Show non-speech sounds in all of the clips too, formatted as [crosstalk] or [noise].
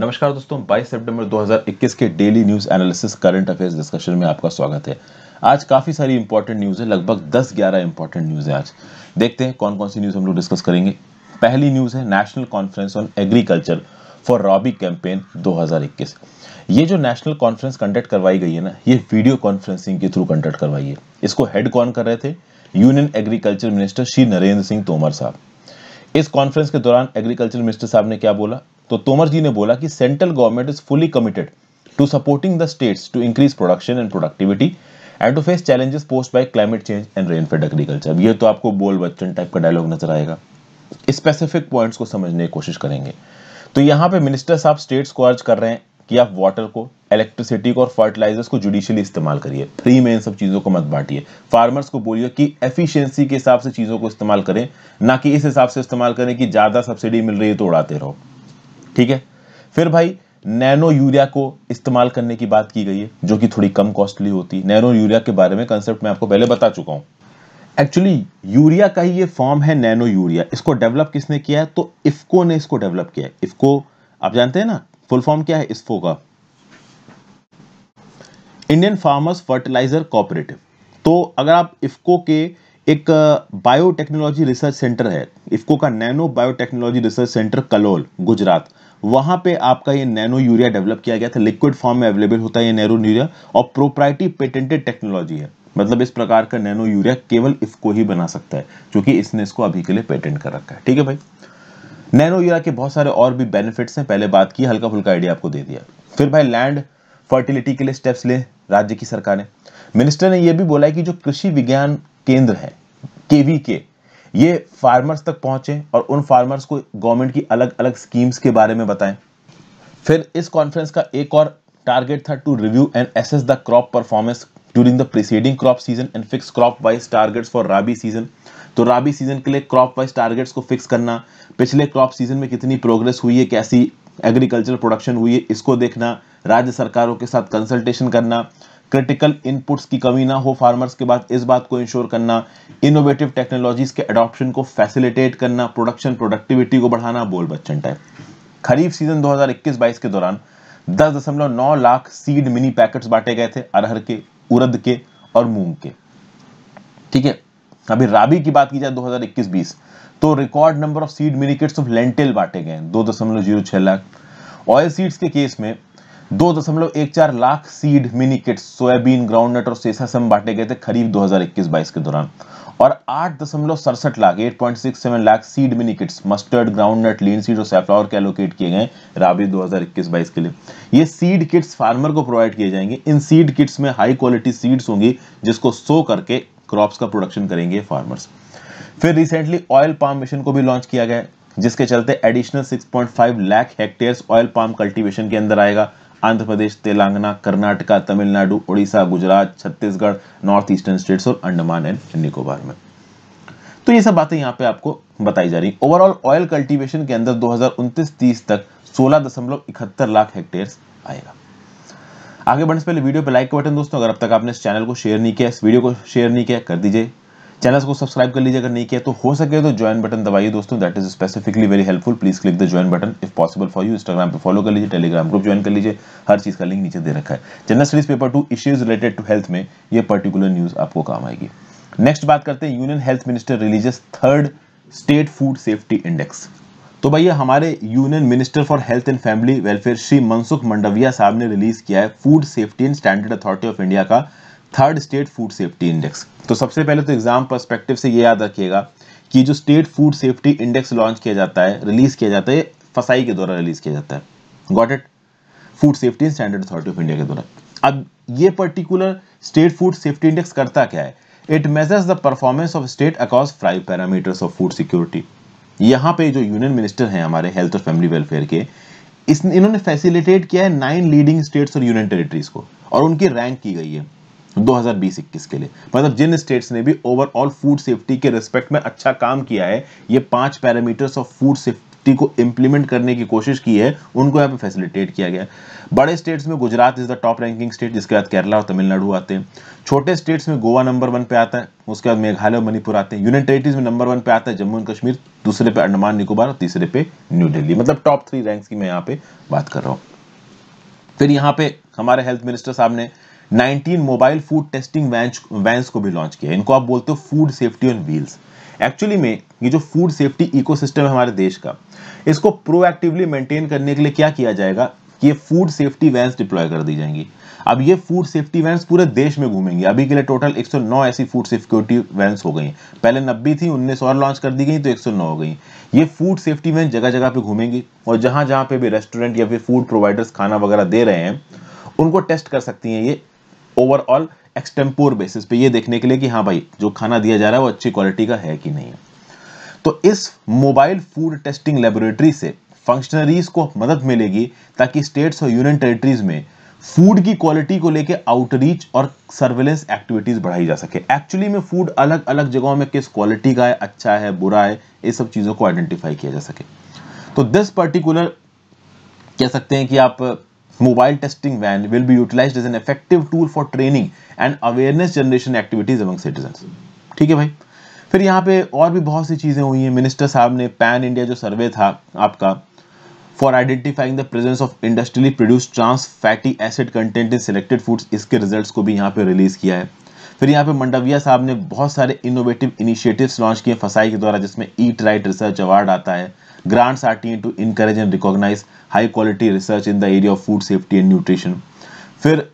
नमस्कार दोस्तों 22 सितंबर 2021 के daily news analysis current affairs discussion में आपका स्वागत है आज काफी सारी इंपॉर्टेंट न्यूज है लगभग 10-11 इंपॉर्टेंट न्यूज है आज देखते हैं कौन कौन सी न्यूज हम लोग डिस्कस करेंगे पहली न्यूज है national conference on agriculture for rabi campaign 2021 ये जो नेशनल कॉन्फ्रेंस कंडक्ट करवाई गई है ना ये वीडियो कॉन्फ्रेंसिंग के थ्रू कंडक्ट करवाई है इसको हेड कौन कर रहे थे union agriculture minister Shri Narendra Singh Tomar साहब इस कॉन्फ्रेंस के दौरान एग्रीकल्चर मिनिस्टर साहब ने क्या बोला तो तोमर जी ने बोला कि central government is fully committed to supporting the states to increase production and productivity and to face challenges posed by climate change and rain fed agriculture ये तो आपको बोल बच्चन टाइप का डायलॉग नजर आएगा स्पेसिफिक पॉइंट्स को समझने की कोशिश करेंगे तो यहाँ पे मिनिस्टर साहब स्टेट्स को अर्ज कर रहे हैं कि आप वाटर को इलेक्ट्रिसिटी को और फर्टिलाइजर्स को जुडिशियली इस्तेमाल करिए फ्री में इन सब चीज़ों को मत बांटिए फार्मर्स को बोलिए कि एफिशिएंसी के हिसाब से चीज़ों को इस्तेमाल करें ना कि इस हिसाब से इस्तेमाल करें कि ज़्यादा सब्सिडी मिल रही है तो उड़ाते रहो ठीक है फिर भाई नैनो यूरिया को इस्तेमाल करने की बात की गई है जो कि थोड़ी कम कॉस्टली होती है नैनो यूरिया के बारे में कंसेप्ट मैं आपको पहले बता चुका हूं एक्चुअली यूरिया का ही ये फॉर्म है नैनो यूरिया इसको डेवलप किसने किया है तो इफको ने इसको डेवलप किया है इफको आप जानते हैं ना फुल फॉर्म क्या है इसफो का इंडियन फार्मर्स फर्टिलाइजर कोऑपरेटिव तो अगर आप इफको के एक बायोटेक्नोलॉजी रिसर्च सेंटर है इफको का nano biotechnology research centre Kalol Gujarat वहां पे आपका ये नैनो यूरिया डेवलप किया गया था लिक्विड फॉर्म में अवेलेबल होता है ये नैनो यूरिया और प्रोप्राइटी पेटेंटेड टेक्नोलॉजी है मतलब इस प्रकार का नैनो यूरिया केवल इसको ही बना सकता है क्योंकि इसने इसको अभी के लिए पेटेंट कर रखा है ठीक है भाई नैनो यूरिया के बहुत सारे और भी बेनिफिट्स हैं पहले बात की हल्का फुल्का आइडिया आपको दे दिया फिर भाई लैंड फर्टिलिटी के लिए स्टेप्स ले राज्य की सरकार ने मिनिस्टर ने यह भी बोला है कि जो कृषि विज्ञान केंद्र है केवी के ये फार्मर्स तक पहुंचे और उन फार्मर्स को गवर्नमेंट की अलग अलग स्कीम्स के बारे में बताएं फिर इस कॉन्फ्रेंस का एक और टारगेट था to review and assess the crop performance during the preceding crop season and fix crop wise targets for rabi season तो राबी सीजन के लिए क्रॉप वाइज टारगेट्स को फिक्स करना पिछले क्रॉप सीजन में कितनी प्रोग्रेस हुई है कैसी एग्रीकल्चर प्रोडक्शन हुई है इसको देखना राज्य सरकारों के साथ कंसल्टेशन करना क्रिटिकल इनपुट्स की कमी ना हो फार्मर्स के बाद इस बात को इंश्योर करना इनोवेटिव टेक्नोलॉजीज के अडॉप्शन को फैसिलिटेट करना प्रोडक्शन प्रोडक्टिविटी को बढ़ाना बोल बच्चन टाइप खरीफ सीजन 2021-22 के दौरान 10.9 लाख सीड मिनी पैकेट्स बांटे गए थे अरहर के उरद के और मूंग के ठीक है अभी राबी की बात की जाए 2021-20 तो record number of seed mini kits of lentil बांटे गए दो दशमलव जीरो छह लाख ऑयल सीड्स के केस में दो दशमलव एक चार lakh seed mini kit soybean groundnut और सेसासम बांटे गए थे खरीफ 2021-22 के दौरान और आठ दशमलव सड़सठ lakh eight seven lakh seed mini kits mustard नट लीन सीड और सैफ्लावर के एलोकेट किए गए राबी 2021-22 के लिए ये सीड किट्स फार्मर को प्रोवाइड किए जाएंगे इन सीड किट्स में हाई क्वालिटी सीड्स होंगी जिसको सो करके क्रॉप्स का प्रोडक्शन करेंगे फार्मर्स फिर रिसेंटली ऑयल पाम मिशन को भी लॉन्च किया गया जिसके चलते additional 6.5 lakh hectares oil palm cultivation के अंदर आएगा Andhra Pradesh Telangana Karnataka Tamil Nadu Orissa Gujarat Chhattisgarh north eastern states और अंडमान एंड निकोबार में तो ये सब बातें यहाँ पे आपको बताई जा रही ओवरऑल ऑयल कल्टीवेशन के अंदर दो हजार तक सोलह लाख हेक्टेयर आएगा आगे बढ़ने से पहले वीडियो पे लाइक का बटन दोस्तों अगर अब तक आपने इस चैनल को शेयर नहीं किया इस वीडियो को शेयर नहीं किया कर दीजिए चैनल को सब्सक्राइब कर लीजिए अगर नहीं किया तो हो सके तो ज्वाइन बटन दबाइए दोस्तों that is specifically very helpful please click the join button if possible for you Instagram पे फॉलो कर लीजिए टेलीग्राम ग्रुप ज्वाइन कर लीजिए हर चीज का लिंक नीचे दे रखा है general studies paper two issues related to health में ये पर्टिकुलर न्यूज आपको काम आएगी नेक्स्ट बात करते हैं union health minister releases third state food safety index तो भैया हमारे union minister for health and family welfare Shri Mansukh Mandaviya साहब ने रिलीज किया है food safety and standard authority of India का third state food safety index तो सबसे पहले तो एग्जाम परस्पेक्टिव से ये याद रखिएगा कि जो state food safety index launch किया जाता है रिलीज किया जाता है फसाई के द्वारा रिलीज किया जाता है got it food safety standard authority of India के द्वारा अब ये particular state food safety index करता क्या है it measures the performance of state across five parameters of food security यहाँ पे जो यूनियन मिनिस्टर हैं हमारे हेल्थ और फैमिली वेलफेयर के इस इन्होंने फैसिलिटेट किया है नाइन लीडिंग स्टेट्स और यूनियन टेरिटरीज को और उनकी रैंक की गई है 2021 के लिए मतलब जिन स्टेट्स ने भी ओवरऑल फूड सेफ्टी के रिस्पेक्ट में अच्छा काम किया है ये पांच पैरामीटर्स ऑफ फूड सेफ्टी को इंप्लीमेंट करने की कोशिश की है उनको यहाँ पे फैसिलिटेट किया गया बड़े स्टेट्स में Gujarat is the top ranking state जिसके बाद केरला और तमिलनाडु आते हैं छोटे स्टेट्स में गोवा नंबर वन पे आता है उसके बाद मेघालय और मणिपुर आते हैं यूनियन टेरिटरीज में नंबर वन पे आता है जम्मू एंड कश्मीर दूसरे पे अंडमान निकोबार और तीसरे पे न्यू दिल्ली मतलब टॉप थ्री रैंक्स की मैं यहाँ पे बात कर रहा हूँ फिर यहाँ पे हमारे हेल्थ मिनिस्टर साहब ने 19 मोबाइल फूड टेस्टिंग वैंस को भी लॉन्च किया इनको आप बोलते हो food safety on wheels actually में ये जो फूड सेफ्टी इकोसिस्टम है हमारे देश का इसको प्रोएक्टिवली मेंटेन करने के लिए क्या किया जाएगा कि ये फूड सेफ्टी वैंस डिप्लॉय कर दी जाएंगी अब ये फूड सेफ्टी वैंस पूरे देश में घूमेंगे अभी के लिए टोटल 109 ऐसी फूड सिक्योरिटी वैंस हो गई पहले 90 थी 19 और लॉन्च कर दी गई तो 109 हो गई ये फूड सेफ्टी वैन जगह जगह पे घूमेंगी और जहां जहां पे भी रेस्टोरेंट या फिर फूड प्रोवाइडर्स खाना वगैरह दे रहे हैं उनको टेस्ट कर सकती हैं ये ओवरऑल एक्सटेम्पोर बेसिस पे ये देखने के लिए कि हाँ भाई जो खाना दिया जा रहा है वो अच्छी क्वालिटी का है कि नहीं है तो इस मोबाइल फूड टेस्टिंग लेबोरेटरी से फंक्शनरीज को मदद मिलेगी ताकि स्टेट्स और यूनियन टेरिटरीज में फूड की क्वालिटी को लेकर आउटरीच और सर्वेलेंस एक्टिविटीज बढ़ाई जा सके एक्चुअली में फूड अलग अलग जगहों में किस क्वालिटी का है अच्छा है बुरा है ये सब चीज़ों को आइडेंटिफाई किया जा सके तो दिस पर्टिकुलर कह सकते हैं कि आप mobile testing van will be utilized as an effective tool for training and awareness generation activities among citizens ठीक है भाई फिर यहाँ पे और भी बहुत सी चीज़ें हुई हैं मिनिस्टर साहब ने पैन इंडिया जो सर्वे था आपका for identifying the presence of industrially produce trans fatty acid content in selected foods इसके रिजल्ट्स को भी यहाँ पे रिलीज किया है फिर यहाँ पे मंडविया साहब ने बहुत सारे इनोवेटिव इनिशिएटिव्स लॉन्च किए फसाई के द्वारा जिसमें ईट राइट रिसर्च अवार्ड आता है Grants are aimed to encourage and recognize high quality research in the area of food safety and nutrition. फिर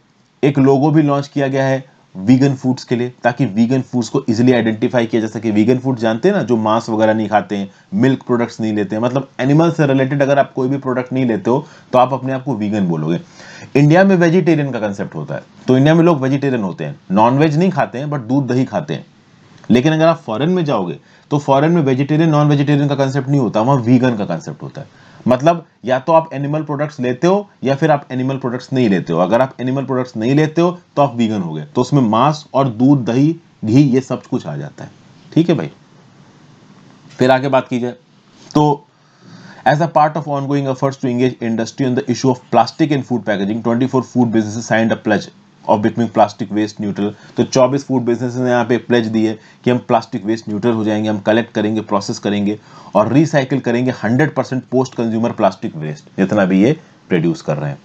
एक लोगो भी लॉन्च किया गया है वीगन फूड्स के लिए ताकि वीगन फूड्स को इजीली आइडेंटिफाई किया जा सके वीगन फूड जानते हैं ना जो मांस वगैरह नहीं खाते हैं मिल्क प्रोडक्ट्स नहीं लेते हैं मतलब एनिमल से रिलेटेड अगर आप कोई भी प्रोडक्ट नहीं लेते हो तो आप अपने आप को वीगन बोलोगे इंडिया में वेजिटेरियन का कंसेप्ट होता है तो इंडिया में लोग वेजिटेरियन होते हैं नॉनवेज नहीं खाते हैं बट दूध दही खाते हैं लेकिन अगर आप फॉरेन में जाओगे तो फॉरेन में वेजिटेरियन नॉन वेजिटेरियन का कंसेप्ट नहीं होता वहां वीगन का कंसेप्ट होता है मतलब या तो आप एनिमल प्रोडक्ट्स लेते हो या फिर आप एनिमल प्रोडक्ट्स नहीं लेते हो अगर आप एनिमल प्रोडक्ट्स नहीं लेते हो तो आप वीगन हो गए तो उसमें मांस और दूध दही घी ये सब कुछ आ जाता है ठीक है भाई फिर आगे बात की जाए तो As a part of efforts to to industry on the issue of plastic in food packaging twenty four food business signed a pledge of becoming plastic waste neutral तो 24 फूड बिजनेस ने यहाँ पे प्लेज दी है कि हम plastic waste neutral हो जाएंगे हम कलेक्ट करेंगे प्रोसेस करेंगे और रिसाइकिल करेंगे 100 percent post consumer plastic waste जितना भी ये प्रोड्यूस कर रहे हैं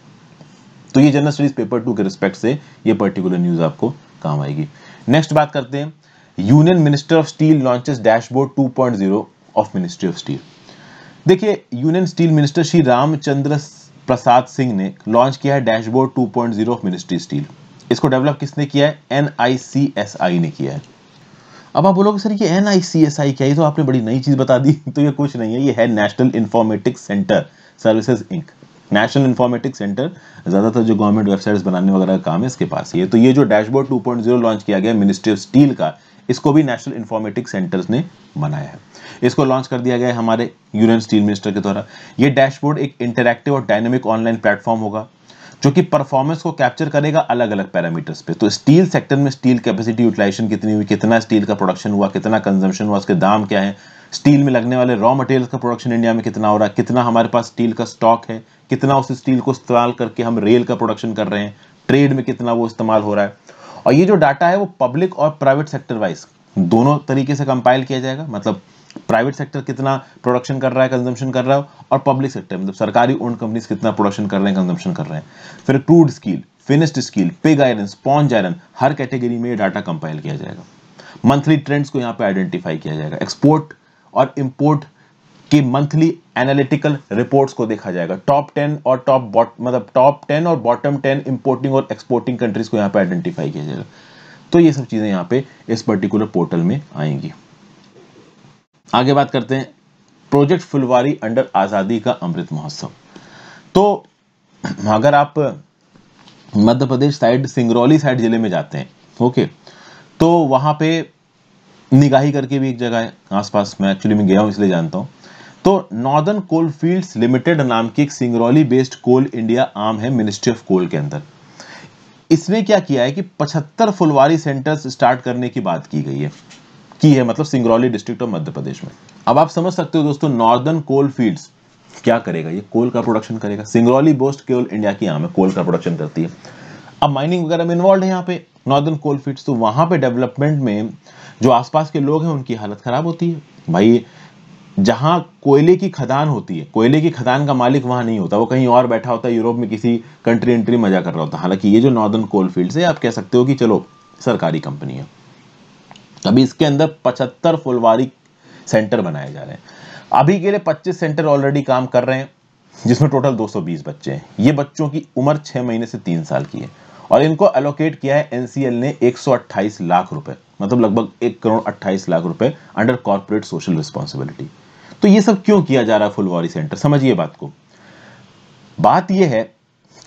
तो ये जनरल स्टडीज पेपर टू के रिस्पेक्ट से ये पर्टिकुलर न्यूज आपको काम आएगी नेक्स्ट बात करते हैं union minister of steel launches dashboard two of ministry of steel देखिए union steel minister Shri Ramchandra Prasad Singh ने लॉन्च किया है डैशबोर्ड 2.0 ऑफ मिनिस्ट्री स्टील इसको डेवलप किसने किया है एन ने किया है अब आप बोलोगे सर ये एन क्या है तो आपने बड़ी नई चीज़ बता दी [laughs] तो ये कुछ नहीं है ये है national informatics centre services inc national informatics centre ज़्यादातर जो गवर्नमेंट वेबसाइट्स बनाने वगैरह का काम है इसके पास ये तो ये जो डैशबोर्ड 2.0 लॉन्च किया गया मिनिस्ट्री ऑफ स्टील का इसको भी नेशनल इन्फॉर्मेटिक सेंटर्स ने बनाया है इसको लॉन्च कर दिया गया है हमारे यूनियन स्टील मिनिस्टर के द्वारा ये डैशबोर्ड एक इंटरेक्टिव और डायनेमिक ऑनलाइन प्लेटफॉर्म होगा जो कि परफॉर्मेंस को कैप्चर करेगा अलग अलग पैरामीटर्स पे तो स्टील सेक्टर में स्टील कैपेसिटी यूटिलाइजेशन कितनी हुई कितना स्टील का प्रोडक्शन हुआ कितना कंजम्पशन हुआ उसके दाम क्या है स्टील में लगने वाले रॉ मटेरियल का प्रोडक्शन इंडिया में कितना हो रहा है कितना हमारे पास स्टील का स्टॉक है कितना उस स्टील को इस्तेमाल करके हम रेल का प्रोडक्शन कर रहे हैं ट्रेड में कितना वो इस्तेमाल हो रहा है और ये जो डाटा है वो पब्लिक और प्राइवेट सेक्टर वाइज दोनों तरीके से कंपाइल किया जाएगा मतलब प्राइवेट सेक्टर कितना प्रोडक्शन कर रहा है कंजम्पशन कर रहा है और पब्लिक सेक्टर मतलब सरकारी ओन कंपनीज कितना प्रोडक्शन कर रहे हैं कंजम्पशन कर रहे हैं फिर crude steel finished steel pig iron sponge iron हर कैटेगरी में डाटा कंपाइल किया जाएगा मंथली ट्रेंड्स को यहाँ पे आइडेंटिफाई किया जाएगा एक्सपोर्ट और इम्पोर्ट की मंथली एनालिटिकल रिपोर्ट्स को देखा जाएगा टॉप टेन और टॉप मतलब टॉप टेन और बॉटम टेन इम्पोर्टिंग और एक्सपोर्टिंग कंट्रीज को यहाँ पे आइडेंटिफाई किया जाएगा तो ये सब चीज़ें यहाँ पे इस पर्टिकुलर पोर्टल में आएंगी आगे बात करते हैं प्रोजेक्ट फुलवारी अंडर आज़ादी का अमृत महोत्सव तो अगर आप मध्य प्रदेश साइड सिंगरौली साइड ज़िले में जाते हैं ओके तो वहां पे निगाही करके भी एक जगह है आसपास मैं एक्चुअली में गया हूँ इसलिए जानता हूँ तो नॉर्दर्न कोल फील्ड्स लिमिटेड नाम की एक सिंगरौली बेस्ड कोल इंडिया आम है मिनिस्ट्री ऑफ कोल के अंदर इसमें क्या किया है कि 75 फुलवारी सेंटर्स स्टार्ट करने की बात की गई है की है मतलब सिंगरौली डिस्ट्रिक्ट और मध्य प्रदेश में अब आप समझ सकते हो दोस्तों नॉर्दर्न कोल फील्ड्स क्या करेगा ये कोल का प्रोडक्शन करेगा सिंगरौली बोस्ट केवल इंडिया की आम है कोल का प्रोडक्शन करती है अब माइनिंग वगैरह में इन्वॉल्व है यहाँ पे नॉर्दर्न कोल फील्ड्स तो वहाँ पे डेवलपमेंट में जो आसपास के लोग हैं उनकी हालत ख़राब होती है भाई जहाँ कोयले की खदान होती है कोयले की खदान का मालिक वहाँ नहीं होता वो कहीं और बैठा होता है यूरोप में किसी कंट्री एंट्री मजा कर रहा होता है हालांकि ये जो नॉर्दर्न कोल फील्ड्स है आप कह सकते हो कि चलो सरकारी कंपनी है अभी इसके अंदर पचहत्तर फुलवारी सेंटर बनाए जा रहे हैं अभी के लिए 25 सेंटर ऑलरेडी काम कर रहे हैं जिसमें टोटल 220 बच्चे हैं ये बच्चों की उम्र छह महीने से तीन साल की है और इनको एलोकेट किया है एनसीएल ने 128 लाख रुपए मतलब लगभग एक करोड़ 28 लाख रुपए अंडर कॉर्पोरेट सोशल रिस्पॉन्सिबिलिटी तो ये सब क्यों किया जा रहा है फुलवारी सेंटर समझिए बात को बात यह है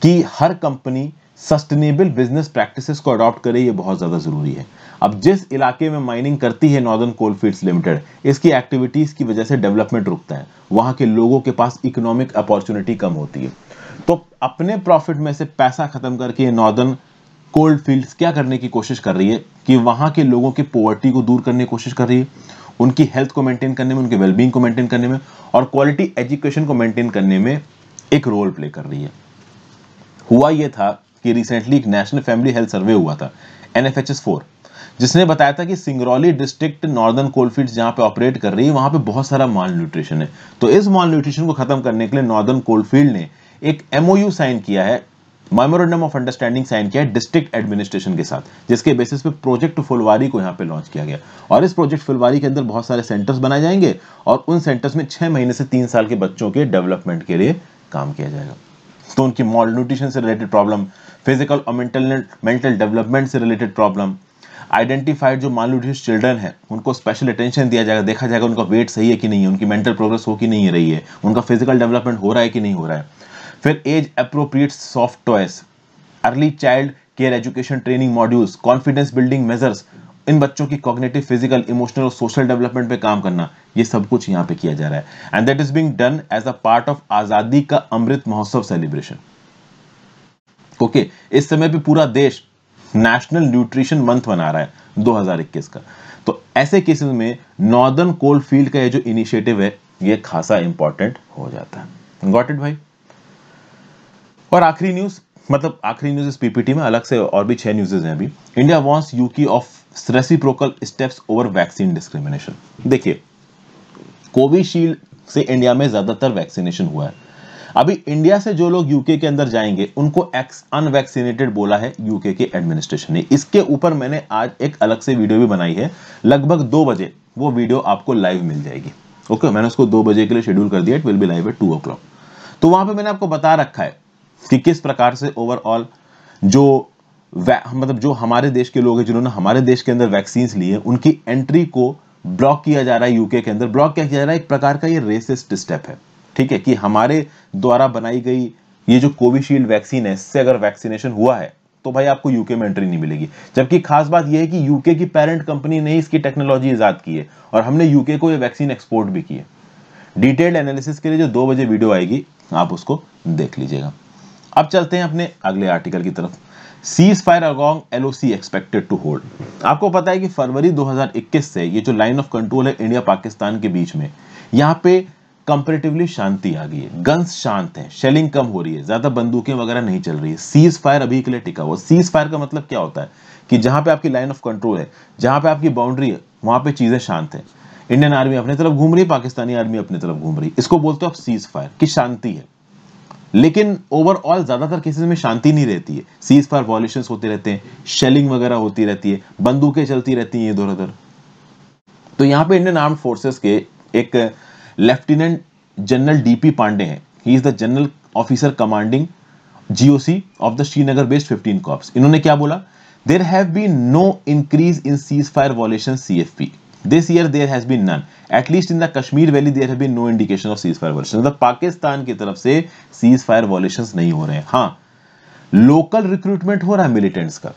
कि हर कंपनी सस्टेनेबल बिजनेस प्रैक्टिसेस को अडॉप्ट करे ये बहुत ज़्यादा ज़रूरी है अब जिस इलाके में माइनिंग करती है नॉर्दर्न कोल फील्ड लिमिटेड इसकी एक्टिविटीज़ की वजह से डेवलपमेंट रुकता है वहां के लोगों के पास इकोनॉमिक अपॉर्चुनिटी कम होती है तो अपने प्रॉफिट में से पैसा खत्म करके नॉर्दर्न कोल्ड फील्ड्स क्या करने की कोशिश कर रही है कि वहां के लोगों की पोवर्टी को दूर करने की कोशिश कर रही है उनकी हेल्थ को मेंटेन करने में उनके वेलबींग को मेंटेन करने में और क्वालिटी एजुकेशन को मेंटेन करने में एक रोल प्ले कर रही है हुआ यह था कि रिसेंटली एक नेशनल फैमिली हेल्थ सर्वे हुआ था एनएफएचएस फोर जिसने बताया था कि सिंगरौली डिस्ट्रिक्ट नॉर्दर्न कोलफील्ड जहां पे ऑपरेट कर रही है वहां पे बहुत सारा माल न्यूट्रिशन है तो इस माल न्यूट्रिशन को खत्म करने के लिए नॉर्दर्न कोलफील्ड ने एक एमओयू साइन किया है मेमोरेंडम ऑफ अंडरस्टैंडिंग साइन किया है डिस्ट्रिक्ट एडमिनिस्ट्रेशन के साथ जिसके बेसिस पे प्रोजेक्ट फुलवारी को यहाँ पे लॉन्च किया गया और इस प्रोजेक्ट फुलवारी के अंदर बहुत सारे सेंटर्स बनाए जाएंगे और उन सेंटर्स में छह महीने से तीन साल के बच्चों के डेवलपमेंट के लिए काम किया जाएगा तो उनकी मॉल न्यूट्रिशन से रिलेटेड प्रॉब्लम फिजिकल और मेंटल मेंटल डेवलपमेंट से रिलेटेड प्रॉब्लम आइडेंटिफाइड जो मान लो चिल्ड्रन है उनको स्पेशल अटेंशन दिया जाएगा देखा जाएगा उनका वेट सही है कि नहीं है उनकी मेंटल प्रोग्रेस हो कि नहीं रही है उनका फिजिकल डेवलपमेंट हो रहा है कि नहीं हो रहा है फिर age appropriate soft toys early child care education training modules confidence building measures इन बच्चों की कॉग्नेटिव फिजिकल इमोशनल और सोशल डेवलपमेंट पे काम करना ये सब कुछ यहाँ पे किया जा रहा है and that is being done as a part of Azadi ka अमृत महोत्सव सेलिब्रेशन ओके इस समय पे पूरा देश नेशनल न्यूट्रिशन मंथ मना रहा है 2021 का तो ऐसे केसेस में नॉर्दर्न कोल फील्ड का ये जो इनिशिएटिव है ये खासा इंपॉर्टेंट हो जाता है गॉट इट भाई और आखिरी न्यूज मतलब आखिरी न्यूज इस पीपीटी में अलग से और भी छह न्यूजेज हैं अभी India wants UK of reciprocal steps over vaccine discrimination देखिए कोविशील्ड से इंडिया में ज्यादातर वैक्सीनेशन हुआ है अभी इंडिया से जो लोग यूके के अंदर जाएंगे उनको एक्स अनवैक्सीनेटेड बोला है यूके के एडमिनिस्ट्रेशन ने इसके ऊपर मैंने आज एक अलग से वीडियो भी बनाई है लगभग दो बजे वो वीडियो आपको लाइव मिल जाएगी ओके मैंने उसको दो बजे के लिए शेड्यूल कर दिया it will be live at two oh तो वहां पर मैंने आपको बता रखा है कि किस प्रकार से ओवरऑल जो मतलब जो हमारे देश के लोग हैं जिन्होंने हमारे देश के अंदर वैक्सीन ली है उनकी एंट्री को ब्लॉक किया जा रहा है यूके के अंदर ब्लॉक किया जा रहा है एक प्रकार का ये रेसिस्ट स्टेप है ठीक है कि हमारे द्वारा बनाई गई ये जो कोविशील्ड वैक्सीन है इससे अगर वैक्सीनेशन हुआ है तो भाई आपको यूके में एंट्री नहीं मिलेगी जबकि खास बात यह है कि यूके की पेरेंट कंपनी ने इसकी टेक्नोलॉजी ईजाद की है और हमने यूके को ये वैक्सीन एक्सपोर्ट भी की है डिटेल्ड एनालिसिस के लिए जो दो बजे वीडियो आएगी आप उसको देख लीजिएगा अब चलते हैं अपने अगले आर्टिकल की तरफ ceasefire along L expected to hold आपको पता है कि फरवरी 2021 से ये जो लाइन ऑफ कंट्रोल है इंडिया पाकिस्तान के बीच में यहाँ पे कंपेरेटिवली शांति आ गई है गन्स शांत है शेलिंग कम हो रही है ज्यादा बंदूकें वगैरह नहीं चल रही है सीज फायर अभी के लिए टिका हुआ सीज फायर का मतलब क्या होता है कि जहां पे आपकी लाइन ऑफ कंट्रोल है जहां पे आपकी बाउंड्री है वहां पे चीजें शांत है इंडियन आर्मी अपने तरफ घूम रही है पाकिस्तानी आर्मी अपने तरफ घूम रही है इसको बोलते हो आप सीज फायर की शांति है लेकिन ओवरऑल ज्यादातर केसेस में शांति नहीं रहती है सीज फायर वॉल्यूशन होते रहते हैं शेलिंग वगैरह होती रहती है बंदूकें चलती रहती हैं इधर उधर तो यहां पे इंडियन आर्म फोर्सेस के एक लेफ्टिनेंट जनरल डीपी पांडे हैं he is the general officer commanding GOC of the Srinagar based fifteen corps इन्होंने क्या बोला there have been no increase in ceasefire violation C F P this year there has been none at least in the Kashmir valley there have been no indication of ceasefire violation मतलब पाकिस्तान की तरफ से seize ceasefire वॉलेशन नहीं हो रहे हैं हाँ local recruitment हो रहा है मिलिटेंट्स का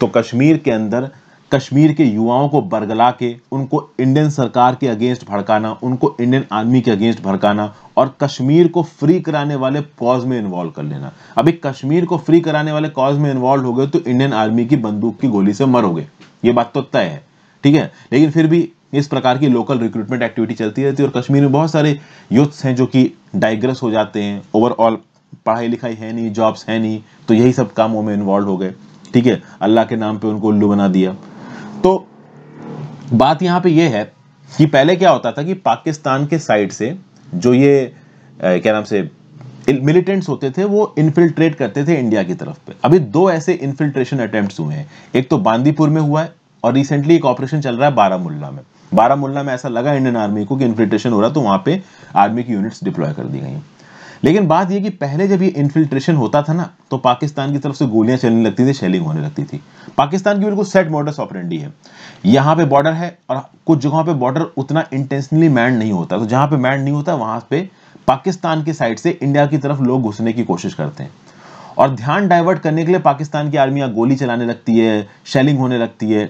तो कश्मीर के अंदर कश्मीर के युवाओं को बरगला के उनको इंडियन सरकार के अगेंस्ट भड़काना उनको इंडियन आर्मी के अगेंस्ट भड़काना और कश्मीर को फ्री कराने वाले कॉज में इन्वॉल्व कर लेना अभी कश्मीर को फ्री कराने वाले कॉज में इन्वॉल्व हो गए तो इंडियन आर्मी की बंदूक की गोली से मरोगे ये बात तो तय है ठीक है लेकिन फिर भी इस प्रकार की लोकल रिक्रूटमेंट एक्टिविटी चलती रहती है और कश्मीर में बहुत सारे यूथ्स हैं जो कि डाइग्रेस हो जाते हैं ओवरऑल पढ़ाई लिखाई है नहीं जॉब्स है नहीं तो यही सब कामों में इन्वॉल्व हो गए ठीक है अल्लाह के नाम पे उनको उल्लू बना दिया तो बात यहां पे ये है कि पहले क्या होता था कि पाकिस्तान के साइड से जो ये आ, क्या नाम से मिलिटेंट्स होते थे वो इन्फिल्ट्रेट करते थे इंडिया की तरफ पे अभी दो ऐसे इन्फिल्ट्रेशन अटेम्प्ट हुए हैं एक तो बांदीपुर में हुआ है और रिसेंटली एक ऑपरेशन चल रहा है बारामुल्ला में बारामुल्ला में ऐसा लगा इंडियन आर्मी को कि इन्फिल्ट्रेशन हो रहा तो वहां पे आर्मी की यूनिट्स डिप्लॉय कर दी गई लेकिन बात यह कि पहले जब ये इन्फिल्ट्रेशन होता था ना तो पाकिस्तान की तरफ से गोलियां चलने लगती थी शेलिंग होने लगती थी पाकिस्तान की बिल्कुल सेट मॉडर्स ऑपरेंडी है यहाँ पे बॉर्डर है और कुछ जगहों पे बॉर्डर उतना इंटेंशनली मैंड नहीं होता तो जहाँ पे मैंड नहीं होता वहां पे पाकिस्तान की साइड से इंडिया की तरफ लोग घुसने की कोशिश करते हैं और ध्यान डाइवर्ट करने के लिए पाकिस्तान की आर्मी गोली चलाने लगती है शेलिंग होने लगती है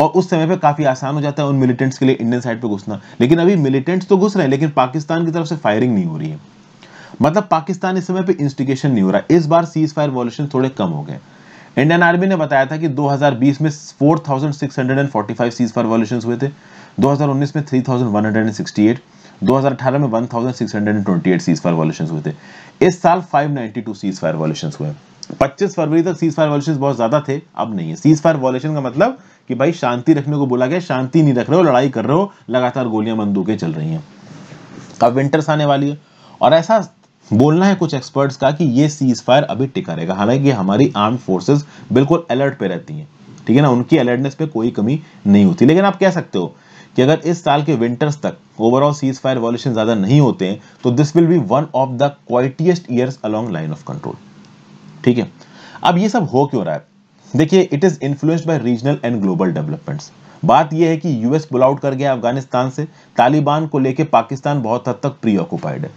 और उस समय पे काफी आसान हो जाता है उन मिलिटेंट्स के लिए इंडियन साइड पे घुसना लेकिन अभी मिलिटेंट्स तो घुस रहे हैं लेकिन पाकिस्तान की तरफ से फायरिंग नहीं हो रही है मतलब पाकिस्तान इस समय पे इंस्टिगेशन नहीं हो रहा इस बार सीज फायर वॉल्यूशन थोड़े कम हो गए इंडियन आर्मी ने बताया था कि 2020 में 4,645 सीज फायर वॉल्यूशन हुए थे 2019 में 3,168 2018 में 1,628 सीज फायर वॉल्यूशन हुए थे इस साल 592 सीज फायर वॉल्यूशन हुए 25 फरवरी तक सीज फायर वॉल्यूशन बहुत ज्यादा थे अब नहीं है सीज फायर वॉल्यूशन का मतलब कि भाई शांति रखने को बोला गया शांति नहीं रख रहे हो लड़ाई कर रहे हो लगातार गोलियां बंदूकें चल रही हैं अब विंटर्स आने वाली है और ऐसा बोलना है कुछ एक्सपर्ट्स का कि ये सीज फायर अभी टिका रहेगा हालांकि हमारी आर्म फोर्सेज बिल्कुल अलर्ट पे रहती हैं ठीक है ना उनकी अलर्टनेस पे कोई कमी नहीं होती लेकिन आप कह सकते हो कि अगर इस साल के विंटर्स तक ओवरऑल सीज फायर वॉल्यूशन ज़्यादा नहीं होते हैं तो this will be one of the quietest years along line of control ठीक है अब ये सब हो क्यों रहा है देखिए it is influenced by regional and global developments बात यह है कि यूएस पुल आउट कर गया अफगानिस्तान से तालिबान को लेकर पाकिस्तान बहुत हद तक प्री ऑक्यूपाइड है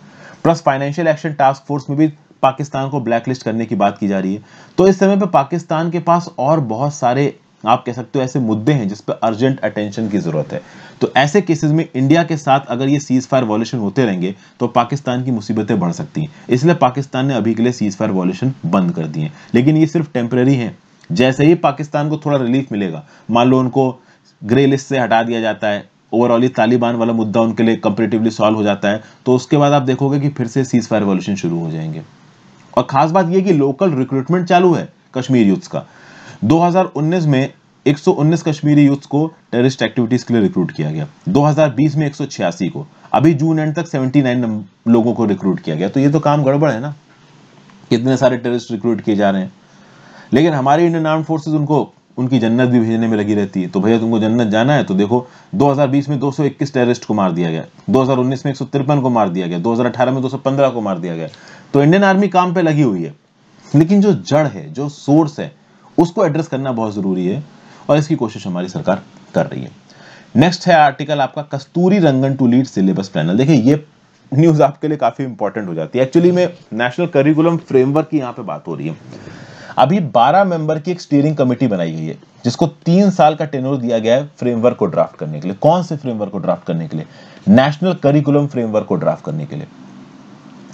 plus financial action task force में भी पाकिस्तान को ब्लैकलिस्ट करने की बात की जा रही है तो इस समय पर पाकिस्तान के पास और बहुत सारे आप कह सकते हो ऐसे मुद्दे हैं जिस पर अर्जेंट अटेंशन की जरूरत है तो ऐसे केसेस में इंडिया के साथ अगर ये सीज फायर वॉल्यूशन होते रहेंगे तो पाकिस्तान की मुसीबतें बढ़ सकती हैं इसलिए पाकिस्तान ने अभी के लिए सीज फायर वॉल्यूशन बंद कर दिए लेकिन ये सिर्फ टेम्प्रेरी है जैसे ही पाकिस्तान को थोड़ा रिलीफ मिलेगा मान लो उनको ग्रे लिस्ट से हटा दिया जाता है ओवरऑल ही तालिबान वाला मुद्दा उनके लिए कंपेरेटिवली सॉल्व हो जाता है तो उसके बाद आप देखोगे कि फिर से सीज फायर रेवोल्यूशन शुरू हो जाएंगे और खास बात यह कि लोकल रिक्रूटमेंट चालू है कश्मीर यूथ्स का 2019 में 119 कश्मीरी यूथ्स को टेररिस्ट एक्टिविटीज के लिए रिक्रूट किया गया 2020 में 186 को अभी जून एंड तक 79 लोगों को रिक्रूट किया गया तो ये तो काम गड़बड़ है ना कितने सारे टेररिस्ट रिक्रूट किए जा रहे हैं लेकिन हमारी इंडियन आर्म फोर्सेज उनको उनकी जन्नत भी भेजने में लगी रहती है तो भैया तुमको जन्नत जाना है तो देखो 2020 में 221 टेररिस्ट को मार दिया गया 2019 में एक को मार दिया गया 2018 में 215 को मार दिया गया तो इंडियन आर्मी काम पे लगी हुई है लेकिन जो जड़ है जो सोर्स है उसको एड्रेस करना बहुत जरूरी है और इसकी कोशिश हमारी सरकार कर रही है नेक्स्ट है आर्टिकल आपका Kasturirangan to lead syllabus panel देखिए ये न्यूज आपके लिए काफी इंपॉर्टेंट हो जाती है एक्चुअली में नेशनल करिकुलम फ्रेमवर्क की यहाँ पे बात हो रही है अभी 12 मेंबर की एक स्टीयरिंग कमेटी बनाई गई है जिसको तीन साल का टेनोर दिया गया है फ्रेमवर्क को ड्राफ्ट करने के लिए कौन से फ्रेमवर्क को ड्राफ्ट करने के लिए नेशनल करिकुलम फ्रेमवर्क को ड्राफ्ट करने के लिए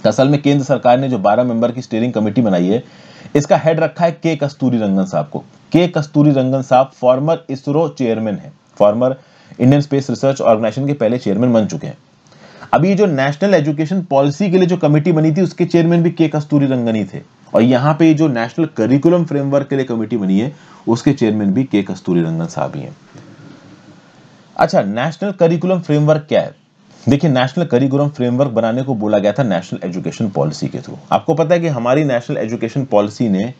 असल में केंद्र सरकार ने जो 12 मेंबर की स्टीयरिंग कमेटी बनाई है इसका हेड रखा है के कस्तूरी रंगन साहब को के कस्तूरी रंगन साहब फॉर्मर इसरो चेयरमैन है former Indian space research organisation के पहले चेयरमैन बन चुके हैं अभी जो नेशनल एजुकेशन पॉलिसी के लिए जो कमेटी बनी थी उसके चेयरमैन भी के कस्तूरी रंगन ही थे और यहाँ पे जो नेशनल करिकुलम फ्रेमवर्क के लिए कमेटी बनी है उसके चेयरमैन भी के कस्तूरी रंगन साहब ही हैं अच्छा नेशनल करिकुलम फ्रेमवर्क क्या है देखिए नेशनल करिकुलम फ्रेमवर्क बनाने को बोला गया था नेशनल एजुकेशन पॉलिसी के थ्रू आपको पता है कि हमारी नेशनल एजुकेशन पॉलिसी ने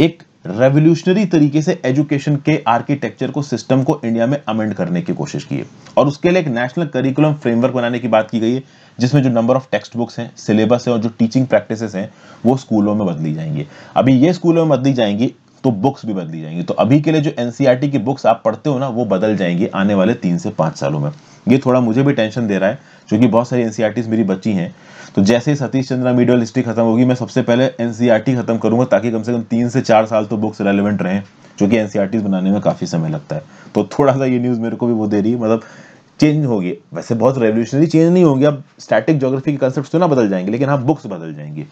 एक रेवोल्यूशनरी तरीके से एजुकेशन के आर्किटेक्चर को सिस्टम को इंडिया में अमेंड करने की कोशिश की है और उसके लिए एक नेशनल करिकुलम फ्रेमवर्क बनाने की बात की गई है जिसमें जो नंबर ऑफ टेक्स्ट बुक्स हैं सिलेबस है और जो टीचिंग प्रैक्टिसेस हैं वो स्कूलों में बदली जाएंगी अभी ये स्कूलों में बदली जाएंगी तो बुक्स भी बदली जाएंगी तो अभी के लिए जो एनसीआरटी e की बुक्स आप पढ़ते हो ना वो बदल जाएंगी आने वाले तीन से पांच सालों में ये थोड़ा मुझे भी टेंशन दे रहा है क्योंकि बहुत सारी एनसीईआरटीज e मेरी बच्ची हैं तो जैसे ही सतीश चंद्रा मीडियल हिस्ट्री खत्म होगी मैं सबसे पहले एन e खत्म करूंगा ताकि कम से कम तीन से चार साल तो बुक्स रेलिवेंट रहे जो कि एनसीआरटी e बनाने में काफ़ी समय लगता है तो थोड़ा सा ये न्यूज़ मेरे को भी वो दे रही है मतलब चेंज होगी वैसे बहुत रेवोल्यूशनरी चेंज नहीं होगी अब स्टैटिक जोग्राफी के कंसेप्ट तो ना बदल जाएंगे लेकिन हाँ बुक्स बदल जाएंगे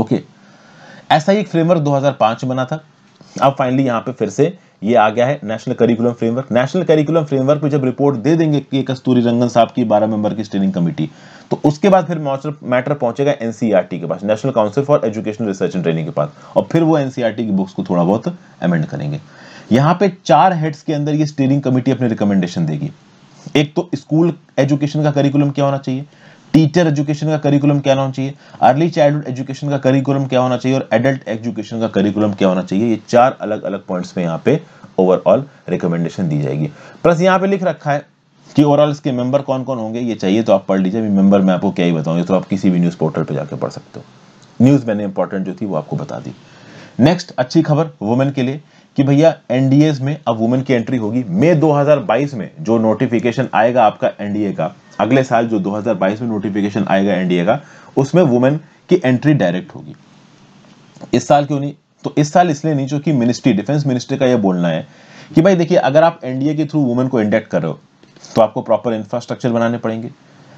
ओके ऐसा ही एक फ्रेमवर्क 2005 में बना था अब फाइनली यहाँ पे फिर से ये आ गया है national curriculum framework national curriculum framework पे जब रिपोर्ट दे देंगे के कस्तूरी रंगन साहब की बारह मेंबर की स्टीयरिंग कमेटी तो उसके बाद फिर मैटर पहुंचेगा एनसीईआरटी e के पास national council for educational research and training के पास और फिर वो एनसीईआरटी e की बुक्स को थोड़ा बहुत अमेंड करेंगे यहाँ पे चार हेड्स के अंदर ये स्टीयरिंग कमेटी अपने रिकमेंडेशन देगी एक तो स्कूल एजुकेशन का करिकुलम क्या होना चाहिए टीचर एजुकेशन का करिकुलम क्या होना चाहिए अर्ली चाइल्डहुड एजुकेशन का करिकुलम क्या होना चाहिए और एडल्ट एजुकेशन का करिकुलम क्या होना चाहिए ये चार अलग अलग पॉइंट्स में यहाँ पे ओवरऑल रिकमेंडेशन दी जाएगी प्लस यहाँ पे लिख रखा है कि ओवरऑल इसके मेंबर कौन कौन होंगे ये चाहिए तो आप पढ़ लीजिए अभी मेंबर मैं आपको क्या ही बताऊँ तो आप किसी भी न्यूज़ पोर्टल पर जाकर पढ़ सकते हो न्यूज़ मैंने इंपॉर्टेंट जो थी वो आपको बता दी नेक्स्ट अच्छी खबर वुमेन के लिए कि भैया एनडीए में अब वुमेन की एंट्री होगी मई 2022 में जो नोटिफिकेशन आएगा आपका एनडीए का अगले साल जो 2022 में नोटिफिकेशन आएगा एनडीए का उसमें वुमेन की एंट्री डायरेक्ट होगी इस साल क्यों नहीं तो इस साल इसलिए नहीं चूंकि मिनिस्ट्री डिफेंस मिनिस्ट्री का यह बोलना है कि भाई देखिए अगर आप एनडीए के थ्रू वुमेन को इंडेक्ट कर रहे हो तो आपको प्रॉपर इंफ्रास्ट्रक्चर बनाने पड़ेंगे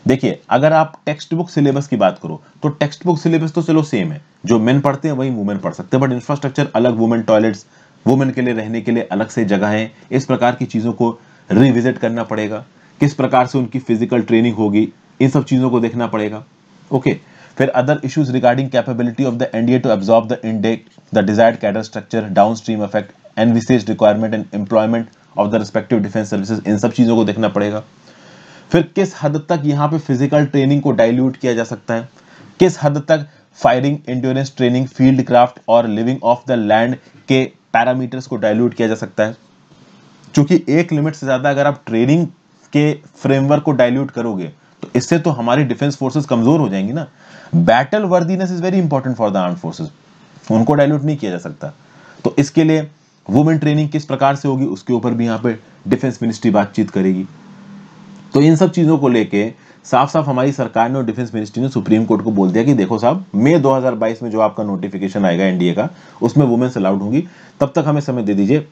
देखिए अगर आप टेक्स्ट बुक सिलेबस की बात करो तो टेक्स्ट बुक सिलेबस तो चलो सेम है जो मेन पढ़ते हैं वही वुमेन पढ़ सकते हैं बट इंफ्रास्ट्रक्चर अलग वुमेन टॉयलेट्स वुमेन के लिए रहने के लिए अलग से जगह है इस प्रकार की चीज़ों को रिविजिट करना पड़ेगा किस प्रकार से उनकी फिजिकल ट्रेनिंग होगी इन सब चीज़ों को देखना पड़ेगा ओके okay. फिर other issues regarding capability of the NDA to absorb the intake the desired cadre structure down stream effect विशेष requirement and employment of the respective defence services इन सब चीज़ों को देखना पड़ेगा फिर किस हद तक यहाँ पे फिजिकल ट्रेनिंग को डाइल्यूट किया जा सकता है किस हद तक firing endurance training field craft और लिविंग ऑफ द लैंड के पैरामीटर्स को डाइल्यूट किया जा सकता है क्योंकि एक लिमिट से ज़्यादा अगर आप ट्रेनिंग के फ्रेमवर्क को डाइल्यूट करोगे तो इससे तो हमारी डिफेंस फोर्सेस कमजोर हो जाएंगी ना battle worthiness is very important for the arm forces उनको डाइल्यूट नहीं किया जा सकता तो इसके लिए वुमेन ट्रेनिंग किस प्रकार से होगी उसके ऊपर भी यहाँ पे डिफेंस मिनिस्ट्री बातचीत करेगी तो इन सब चीज़ों को लेके साफ साफ हमारी सरकार ने और डिफेंस मिनिस्ट्री ने सुप्रीम कोर्ट को बोल दिया कि देखो साहब मई 2022 में जो आपका नोटिफिकेशन आएगा एनडीए का उसमें वुमेन्स अलाउड होंगी तब तक हमें समय दे दीजिए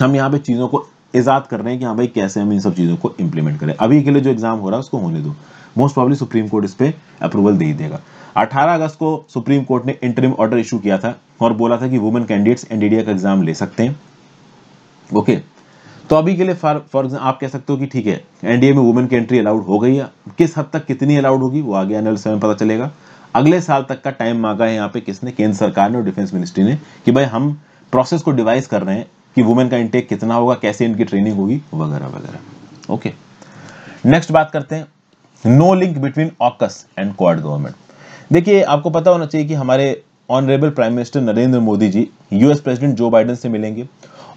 हम यहाँ पे चीज़ों को ईजाद कर रहे हैं कि हाँ भाई कैसे हम इन सब चीज़ों को इम्प्लीमेंट करें अभी के लिए जो एग्ज़ाम हो रहा है उसको होने दो मोस्ट प्रॉब्ली सुप्रीम कोर्ट इस पर अप्रूवल दे ही देगा 18 अगस्त को सुप्रीम कोर्ट ने इंटरिम ऑर्डर इशू किया था और बोला था कि वुमेन कैंडिडेट्स एनडीडीए का एग्ज़ाम ले सकते हैं ओके तो अभी के लिए फॉर फॉर एग्जाम्पल आप कह सकते हो कि ठीक है एनडीए में वुमेन की एंट्री अलाउड हो गई है किस हद तक कितनी अलाउड होगी वो आगे आने वाले समय पता चलेगा अगले साल तक का टाइम मांगा है यहाँ पे किसने केंद्र सरकार ने और डिफेंस मिनिस्ट्री ने कि भाई हम प्रोसेस को डिवाइस कर रहे हैं कि वुमेन का इंटेक कितना होगा कैसे इनकी ट्रेनिंग होगी वगैरह वगैरह ओके नेक्स्ट बात करते हैं no link between AUKUS and quad government देखिए आपको पता होना चाहिए कि हमारे honourable prime minister Narendra Modi ji US president Joe Biden से मिलेंगे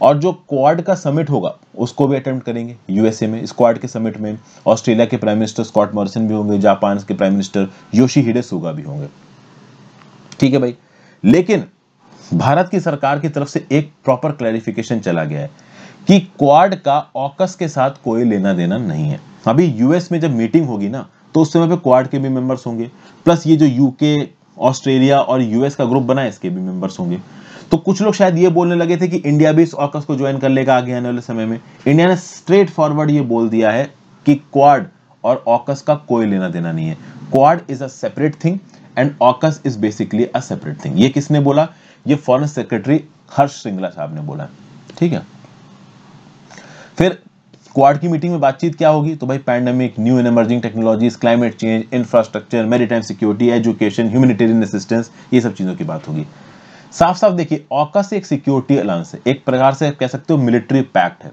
और जो क्वाड का समिट होगा उसको भी अटेम्प्ट करेंगे यूएसए में स्क्वाड के समिट में ऑस्ट्रेलिया के प्राइम मिनिस्टर स्कॉट मॉरिसन भी होंगे जापान के प्राइम मिनिस्टर योशी हिडेसुगा भी होंगे ठीक है भाई लेकिन भारत की सरकार की तरफ से एक प्रॉपर क्लैरिफिकेशन चला गया है कि क्वाड का ऑकस के साथ कोई लेना देना नहीं है अभी यूएस में जब मीटिंग होगी ना तो उस समय पे क्वाड के भी मेंबर्स होंगे प्लस ये जो यूके ऑस्ट्रेलिया और यूएस का ग्रुप बना है इसके भी मेंबर्स होंगे तो कुछ लोग शायद ये बोलने लगे थे कि इंडिया भी इस ऑकस को ज्वाइन कर लेगा आगे आने वाले समय में इंडिया ने स्ट्रेट फॉरवर्ड ये बोल दिया है कि क्वाड और ऑकस का कोई लेना देना नहीं है quad is a separate thing and AUKUS is basically a separate thing ये किसने बोला ये फॉरेन सेक्रेटरी हर्ष श्रृंगला साहब ने बोला ठीक है फिर क्वाड की मीटिंग में बातचीत क्या होगी तो भाई pandemic new and emerging technologies climate change infrastructure maritime security education humanitarian assistance ये सब चीज़ों की बात होगी साफ साफ देखिए ऑकस एक सिक्योरिटी अलायंस है एक प्रकार से कह सकते हो मिलिट्री पैक्ट है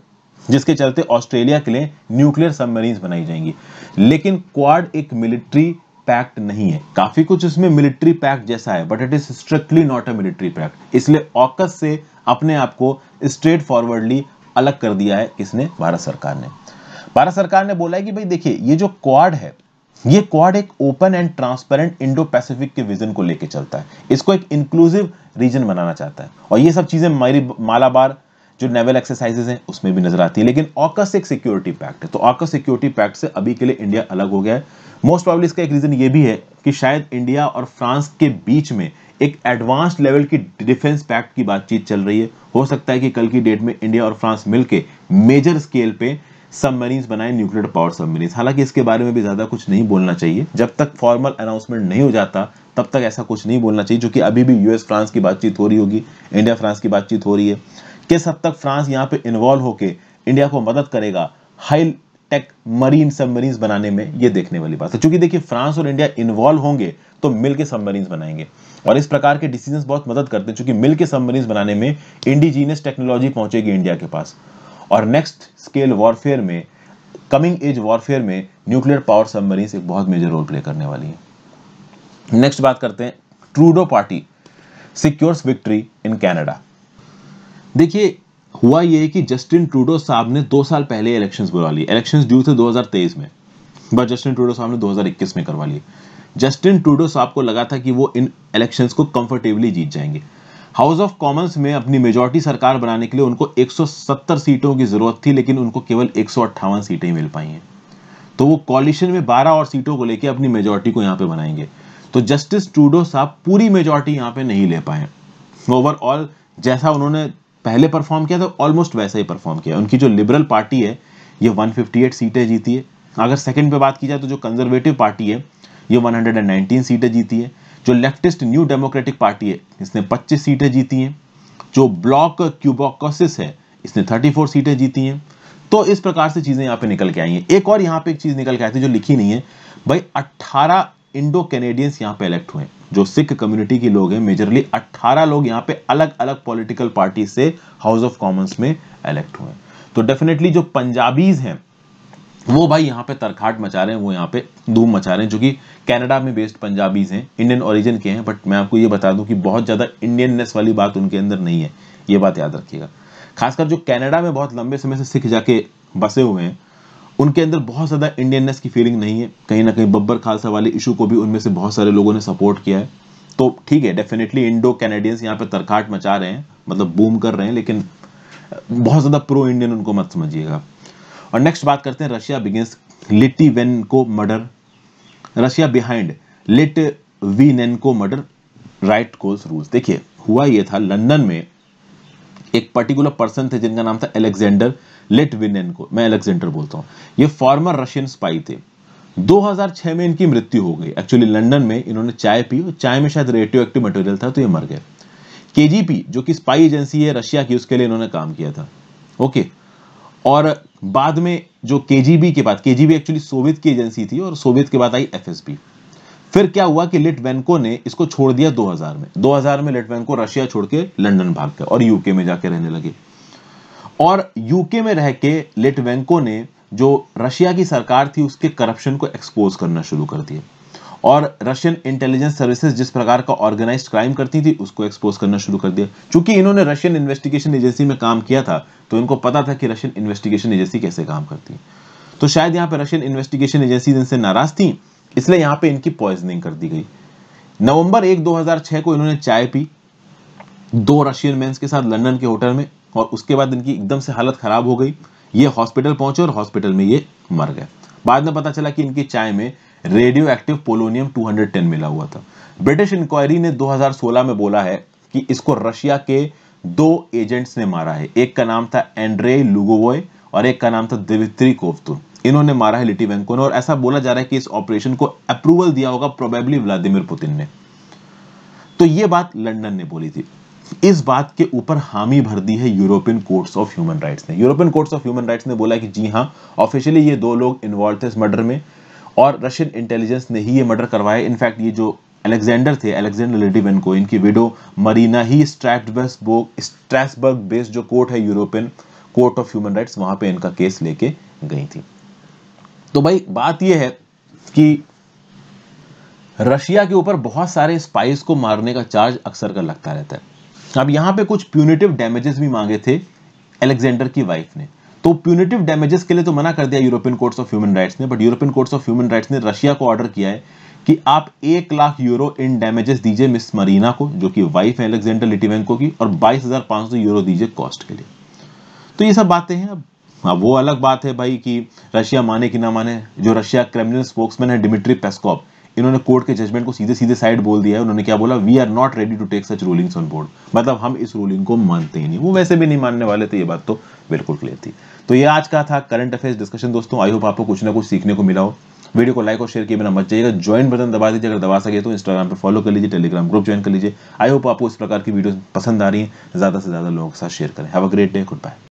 जिसके चलते ऑस्ट्रेलिया के लिए न्यूक्लियर सबमरीन्स बनाई जाएंगी लेकिन क्वाड एक मिलिट्री पैक्ट नहीं है काफी कुछ इसमें मिलिट्री पैक्ट जैसा है but it is strictly not a military pact इसलिए ऑकस से अपने आप को स्ट्रेट फॉरवर्डली अलग कर दिया है किसने भारत सरकार ने भारत सरकार ने बोला है कि भाई देखिए ये जो क्वाड है ये क्वाड एक open and transparent Indo Pacific के विजन को लेकर चलता है इसको एक इंक्लूसिव रीजन बनाना चाहता है और ये सब चीजें मालाबार जो नेवल एक्सरसाइजेज हैं उसमें भी नजर आती है लेकिन ऑकस एक सिक्योरिटी पैक्ट है तो ऑकस सिक्योरिटी पैक्ट से अभी के लिए इंडिया अलग हो गया है मोस्ट प्रॉब्ली इसका एक रीज़न ये भी है कि शायद इंडिया और फ्रांस के बीच में एक एडवांस लेवल की डिफेंस पैक्ट की बातचीत चल रही है हो सकता है कि कल की डेट में इंडिया और फ्रांस मिलकर मेजर स्केल पे सबमरीन्स बनाए न्यूक्लियर पावर सबमरीन्स हालांकि इसके बारे में भी ज़्यादा कुछ नहीं बोलना चाहिए जब तक फॉर्मल अनाउंसमेंट नहीं हो जाता तब तक ऐसा कुछ नहीं बोलना चाहिए जो कि अभी भी यूएस फ्रांस की बातचीत हो रही होगी इंडिया फ्रांस की बातचीत हो रही है किस हद तक फ्रांस यहाँ पे इन्वॉल्व होके इंडिया को मदद करेगा हाई टेक मरीन सबमरीन बनाने में ये देखने वाली बात है क्योंकि देखिए फ्रांस और इंडिया इन्वॉल्व होंगे तो मिल के बनाएंगे और इस प्रकार के डिसीजन बहुत मदद करते हैं क्योंकि मिल के बनाने में इंडिजीनियस टेक्नोलॉजी पहुंचेगी इंडिया के पास और नेक्स्ट स्केल वॉरफेयर में कमिंग एज वॉरफेयर में न्यूक्लियर पावर सबमरीन एक बहुत मेजर रोल प्ले करने वाली है नेक्स्ट बात करते हैं Trudeau party secures victory in Canada देखिए हुआ ये कि जस्टिन ट्रूडो साहब ने दो साल पहले इलेक्शंस बुला लिए इलेक्शंस ड्यू थे 2023 में बट जस्टिन ट्रूडो साहब ने 2021 में करवा लिए जस्टिन ट्रूडो साहब को लगा था कि वो इन इलेक्शंस को कंफर्टेबली जीत जाएंगे हाउस ऑफ कॉमन्स में अपनी मेजोरिटी सरकार बनाने के लिए उनको 170 सीटों की जरूरत थी लेकिन उनको केवल एक सीटें मिल पाई हैं तो वो कॉलिशन में 12 और सीटों को लेकर अपनी मेजोरिटी को यहाँ पे बनाएंगे तो जस्टिस ट्रूडो साहब पूरी मेजोरिटी यहाँ पे नहीं ले पाए ओवरऑल जैसा उन्होंने पहले परफॉर्म किया था ऑलमोस्ट वैसा ही परफॉर्म किया उनकी जो लिबरल पार्टी है ये 158 सीटें जीती है अगर सेकंड पे बात की जाए तो जो कंजर्वेटिव पार्टी है ये 119 सीटें जीती है जो लेफ्टिस्ट न्यू डेमोक्रेटिक पार्टी है इसने 25 सीटें जीती हैं जो ब्लॉक क्यूबोकोसिस है इसने 34 सीटें जीती हैं तो इस प्रकार से चीज़ें यहाँ पे निकल के आई हैं एक और यहाँ पे एक चीज़ निकल के आई थी जो लिखी नहीं है भाई अट्ठारह इंडो कैनेडियंस यहाँ पे इलेक्ट हुए जो सिख कम्युनिटी के लोग हैं मेजरली 18 लोग यहाँ पे अलग अलग पॉलिटिकल पार्टी से हाउस ऑफ कॉमन्स में इलेक्ट हुए तो डेफिनेटली जो पंजाबीज हैं वो भाई यहाँ पे तरखाट मचा रहे हैं वो यहाँ पे धूम मचा रहे हैं चूंकि कनाडा में बेस्ड पंजाबीज हैं इंडियन ओरिजिन के हैं बट मैं आपको ये बता दूं कि बहुत ज़्यादा इंडियननेस वाली बात उनके अंदर नहीं है ये बात याद रखिएगा खासकर जो कनाडा में बहुत लंबे समय से सिख जाके बसे हुए हैं उनके अंदर बहुत ज़्यादा इंडियननेस की फीलिंग नहीं है कहीं ना कहीं बब्बर खालसा वाले इशू को भी उनमें से बहुत सारे लोगों ने सपोर्ट किया है तो ठीक है डेफिनेटली इंडो कैनेडियंस यहाँ पे तरकाट मचा रहे हैं मतलब बूम कर रहे हैं लेकिन बहुत ज़्यादा प्रो इंडियन उनको मत समझिएगा और नेक्स्ट बात करते हैं Russia behind Litvinenko murder Russia behind Litvinenko murder right Coles rules देखिए हुआ ये था लंदन में एक पर्टिकुलर पर्सन थे जिनका नाम था एलेक्जेंडर लेटविनेन को मैं एलेक्जेंडर बोलता हूँ ये फॉर्मर रशियन स्पाई थे 2006 में इनकी मृत्यु हो गई एक्चुअली लंदन में इन्होंने चाय पी और चाय में शायद रेडियो एक्टिव मटेरियल था तो ये मर गए केजीपी जो कि स्पाई एजेंसी है रशिया की उसके लिए इन्होंने काम किया था ओके और बाद में जो केजीबी के बाद केजीबी एक्चुअली सोवियत की एजेंसी थी और सोवियत के बाद आई एफ फिर क्या हुआ कि लिटवेनको ने इसको छोड़ दिया 2000 में 2000 में लिटवेनको रशिया छोड़ के लंडन भाग गए और यूके में जाके रहने लगे और यूके में रह के लिटवेंको ने जो रशिया की सरकार थी उसके करप्शन को एक्सपोज करना शुरू कर दिया और रशियन इंटेलिजेंस सर्विसेज जिस प्रकार का ऑर्गेनाइज क्राइम करती थी उसको एक्सपोज करना शुरू कर दिया चूंकि इन्होंने रशियन इन्वेस्टिगेशन एजेंसी में काम किया था तो इनको पता था कि रशियन इन्वेस्टिगेशन एजेंसी कैसे काम करती है तो शायद यहाँ पर रशियन इन्वेस्टिगेशन एजेंसी इनसे नाराज थी इसलिए यहां पे इनकी पॉइजनिंग कर दी गई नवंबर एक 2006 को इन्होंने चाय पी दो रशियन मैं के साथ लंदन के होटल में और उसके बाद इनकी एकदम से हालत खराब हो गई ये हॉस्पिटल पहुंचे और हॉस्पिटल में ये मर गए बाद में पता चला कि इनकी चाय में रेडियो एक्टिव पोलोनियम 210 मिला हुआ था ब्रिटिश इंक्वायरी ने 2016 में बोला है कि इसको रशिया के दो एजेंट्स ने मारा है एक का नाम था एंड्रे लुगोवोय और एक का नाम था दिवित्री कोफ्तुन इन्होंने मारा है लिटिवेंको ने और ऐसा बोला जा रहा है कि इस ऑपरेशन को अप्रूवल दिया होगा प्रोबेबली व्लादिमिर पुतिन ने तो यह बात लंडन ने बोली थी इस बात के ऊपर हामी भर दी है European courts of human rights ने European courts of human rights ने बोला कि जी हां ऑफिशियली ये दो लोग इन्वॉल्व थे इस मर्डर में और रशियन इंटेलिजेंस ने ही ये मर्डर करवाया इनफैक्ट ये जो अलेक्जेंडर थे अलेक्जेंडर लिटिवन को इनकी विडो मरीना ही स्ट्रैटबर्ग स्ट्रैसबर्ग बेस्ड जो कोर्ट है European court of human rights वहां पे इनका केस लेके गई थी तो भाई बात यह है कि रशिया के ऊपर बहुत सारे स्पाइस को मारने का चार्ज अक्सर कर लगता रहता है अब यहां पे कुछ प्यूनिटिव डैमेजेस भी मांगे थे एलेक्जेंडर की वाइफ ने तो प्यूनिटिव डैमेजेस के लिए तो मना कर दिया European courts of human rights ने but European courts of human rights ने रशिया को ऑर्डर किया है कि आप एक लाख यूरो इन डैमेजेस दीजिए मिस मरीना को जो कि वाइफ है एलेक्जेंडर लिटिवेंको की और बाईस हजार पांच सौ यूरो दीजिए कॉस्ट के लिए तो ये सब बातें हैं अब अब हाँ, वो अलग बात है भाई कि रशिया माने कि ना माने जो रशिया क्रेमलिन स्पोक्समैन है डिमिट्री पेस्कॉप इन्होंने कोर्ट के जजमेंट को सीधे सीधे साइड बोल दिया है उन्होंने क्या बोला we are not ready to take such rulings on board मतलब हम इस रूलिंग को मानते ही नहीं वो वैसे भी नहीं मानने वाले थे ये बात तो बिल्कुल क्लियर थी तो ये आज का था करंट अफेयर्स डिस्कशन दोस्तों आई होप आपको कुछ ना कुछ सीखने को मिला हो वीडियो को लाइक और शेयर किए बिना मत जाइएगा ज्वाइन बटन दबा दीजिए अगर दबा सके तो इंस्टाग्राम पर फॉलो कर लीजिए टेलीग्राम ग्रुप ज्वाइन कर लीजिए आई होप आपको इस प्रकार की वीडियो पसंद आ रही है ज़्यादा से ज़्यादा लोगों के साथ शेयर करें have a great day good bye